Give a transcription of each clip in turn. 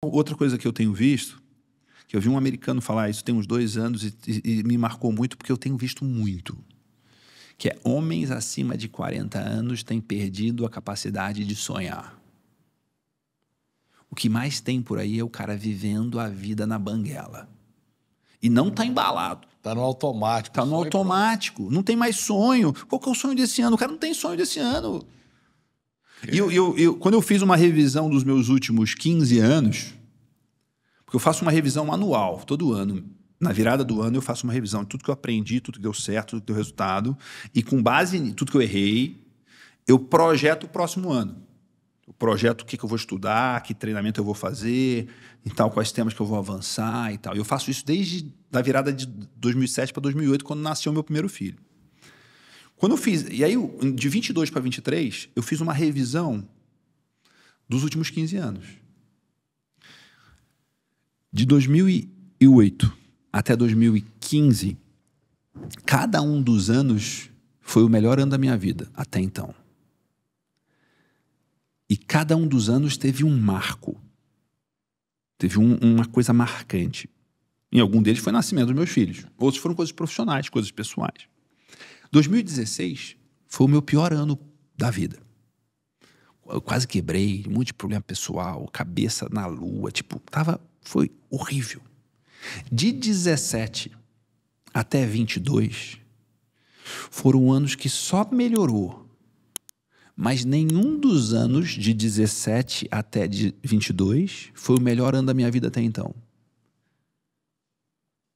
Outra coisa que eu tenho visto, que eu vi um americano falar isso tem uns dois anos e, e, e, me marcou muito porque eu tenho visto muito, que é homens acima de 40 anos têm perdido a capacidade de sonhar. O que mais tem por aí é o cara vivendo a vida na banguela. E não tá embalado. Tá no automático. Tá no automático. Não tem mais sonho. Qual que é o sonho desse ano? O cara não tem sonho desse ano. E eu, eu, eu, quando eu fiz uma revisão dos meus últimos 15 anos, porque eu faço uma revisão anual, todo ano, na virada do ano eu faço uma revisão de tudo que eu aprendi, tudo que deu certo, tudo que deu resultado, e com base em tudo que eu errei, eu projeto o próximo ano. Eu projeto o que, que eu vou estudar, que treinamento eu vou fazer, e tal, quais temas que eu vou avançar e tal. eu faço isso desde a virada de 2007 para 2008, quando nasceu meu primeiro filho. Quando eu fiz. E aí, de 22 para 23, eu fiz uma revisão dos últimos 15 anos. De 2008 até 2015, cada um dos anos foi o melhor ano da minha vida, até então. E cada um dos anos teve um marco. Teve um, uma coisa marcante. Em algum deles foi o nascimento dos meus filhos. Outros foram coisas profissionais, coisas pessoais. 2016 foi o meu pior ano da vida. Eu quase quebrei, um monte de problema pessoal, cabeça na lua, tipo, tava, foi horrível. De 17 até 22 foram anos que só melhorou, mas nenhum dos anos de 17 até de 22 foi o melhor ano da minha vida até então.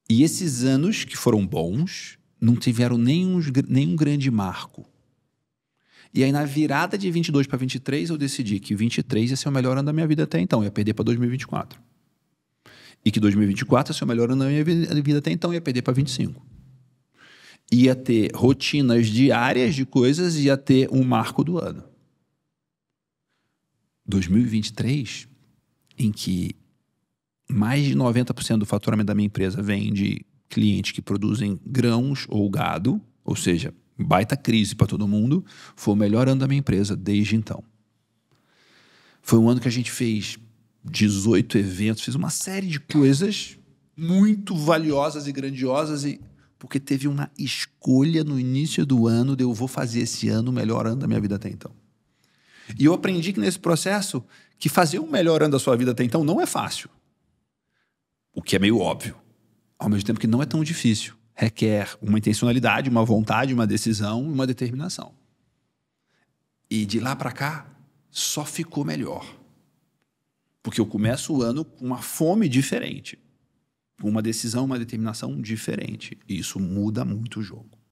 E esses anos que foram bons, não tiveram nenhum, nenhum grande marco. E aí, na virada de 22 para 23, eu decidi que 23 ia ser o melhor ano da minha vida até então, ia perder para 2024. E que 2024 ia ser o melhor ano da minha vida até então, ia perder para 25. Ia ter rotinas diárias de coisas, ia ter um marco do ano. 2023, em que mais de 90% do faturamento da minha empresa vem de clientes que produzem grãos ou gado, ou seja, baita crise para todo mundo, foi o melhor ano da minha empresa desde então. Foi um ano que a gente fez 18 eventos, fez uma série de coisas muito valiosas e grandiosas e porque teve uma escolha no início do ano de eu vou fazer esse ano o melhor ano da minha vida até então. E eu aprendi que nesse processo que fazer o melhor ano da sua vida até então não é fácil. O que é meio óbvio ao mesmo tempo que não é tão difícil. Requer uma intencionalidade, uma vontade, uma decisão uma determinação. E de lá para cá, só ficou melhor. Porque eu começo o ano com uma fome diferente, com uma decisão, uma determinação diferente. E isso muda muito o jogo.